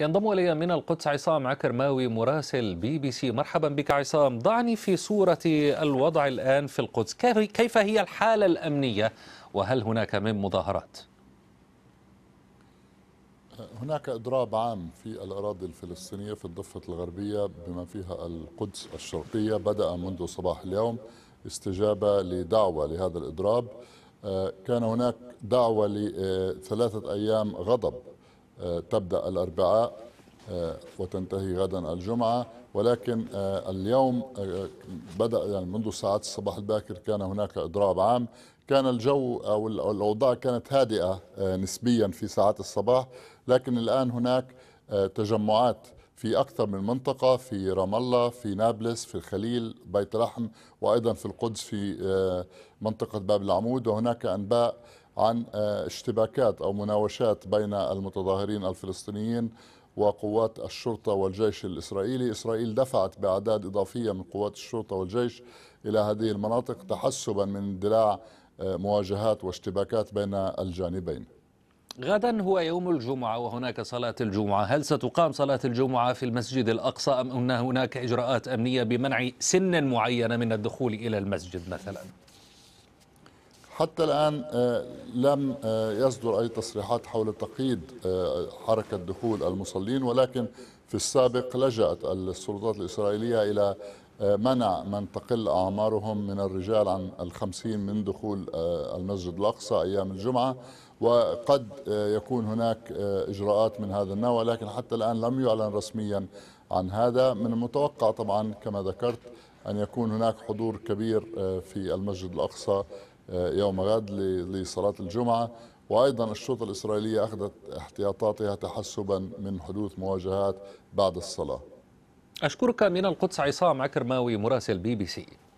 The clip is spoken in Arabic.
ينضم الي من القدس عصام عكرماوي مراسل بي بي سي مرحبا بك عصام ضعني في صوره الوضع الان في القدس كيف هي الحاله الامنيه وهل هناك من مظاهرات هناك اضراب عام في الاراضي الفلسطينيه في الضفه الغربيه بما فيها القدس الشرقيه بدا منذ صباح اليوم استجابه لدعوه لهذا الاضراب آه، كان هناك دعوه لثلاثه ايام غضب تبدأ الأربعاء آه، وتنتهي غدا الجمعة ولكن آه، اليوم آه، بدأ يعني منذ ساعات الصباح الباكر كان هناك إضراب عام كان الجو أو الأوضاع كانت هادئة نسبيا في ساعات الصباح لكن الآن هناك تجمعات في أكثر من منطقة في رام الله في نابلس في الخليل بيت لحم وأيضا في القدس في منطقة باب العمود وهناك أنباء عن آه، اشتباكات أو مناوشات بين المتظاهرين الفلسطينيين وقوات الشرطة والجيش الإسرائيلي إسرائيل دفعت بأعداد إضافية من قوات الشرطة والجيش إلى هذه المناطق تحسبا من اندلاع آه، مواجهات واشتباكات بين الجانبين غدا هو يوم الجمعة وهناك صلاة الجمعة هل ستقام صلاة الجمعة في المسجد الأقصى أم أن هناك إجراءات أمنية بمنع سن معينة من الدخول إلى المسجد مثلا؟ حتى الآن آه، لم آه، يصدر أي تصريحات حول تقييد آه، حركة دخول المصلين ولكن في السابق لجأت السلطات الإسرائيلية إلى منع من تقل أعمارهم من الرجال عن الخمسين من دخول المسجد الأقصى أيام الجمعة وقد يكون هناك إجراءات من هذا النوع لكن حتى الآن لم يعلن رسميا عن هذا من المتوقع طبعا كما ذكرت أن يكون هناك حضور كبير في المسجد الأقصى يوم غد لصلاة الجمعة وأيضا الشرطة الإسرائيلية أخذت احتياطاتها تحسبا من حدوث مواجهات بعد الصلاة أشكرك من القدس عصام عكرماوي مراسل بي بي سي